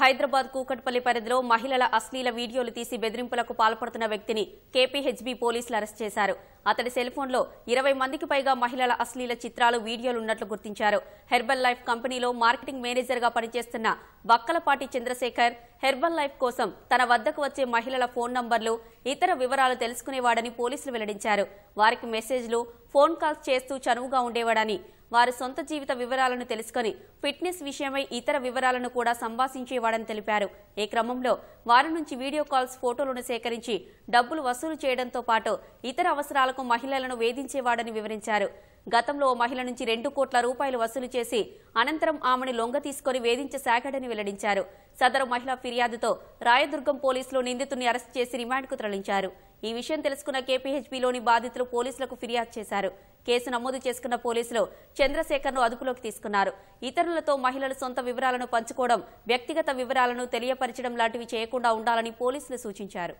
హైదరాబాద్ కూకట్పల్లి పరిధిలో మహిళల అశ్లీల వీడియోలు తీసి బెదిరింపులకు పాల్పడుతున్న వ్యక్తిని కేపీహెచ్బీ పోలీసులు అరెస్ట్ చేశారు అతడి సెల్ఫోన్లో ఇరవై మందికి పైగా మహిళల అశ్లీల చిత్రాలు వీడియోలున్నట్లు గుర్తించారు హెర్బల్ లైఫ్ కంపెనీలో మార్కెటింగ్ మేనేజర్గా పనిచేస్తున్న బక్కలపాటి చంద్రశేఖర్ హెర్బల్ లైఫ్ కోసం తన వద్దకు వచ్చే మహిళల ఫోన్ నంబర్లు ఇతర వివరాలు తెలుసుకునేవాడని పోలీసులు వెల్లడించారు వారికి మెసేజ్లు ఫోన్ కాల్స్ చేస్తూ చనువుగా ఉండేవాడని వారి సొంత జీవిత వివరాలను తెలుసుకుని ఫిట్నెస్ విషయమై ఇతర వివరాలను కూడా సంభాషించేవాడని తెలిపారు ఈ క్రమంలో వారి నుంచి వీడియో కాల్స్ ఫోటోలను సేకరించి డబ్బులు వసూలు చేయడంతో పాటు ఇతర అవసరాలకు మహిళలను వేధించేవాడని వివరించారు గతంలో మహిళ నుంచి రెండు కోట్ల రూపాయలు వసూలు చేసి అనంతరం ఆమెను లొంగ తీసుకుని వేధించసాగాడని వెల్లడించారు సదరు మహిళ ఫిర్యాదుతో రాయదుర్గం పోలీసులు నిందితుడిని అరెస్టు చేసి రిమాండ్కు తరలించారు ఈ విషయం తెలుసుకున్న కేపీహెచ్బీలోని బాధితులు పోలీసులకు ఫిర్యాదు చేశారు కేసు నమోదు చేసుకున్న పోలీసులు చంద్రశేఖర్ను అదుపులోకి తీసుకున్నారు ఇతరులతో మహిళలు సొంత వివరాలను పంచుకోవడం వ్యక్తిగత వివరాలను తెలియపరచడం లాంటివి చేయకుండా ఉండాలని పోలీసులు సూచించారు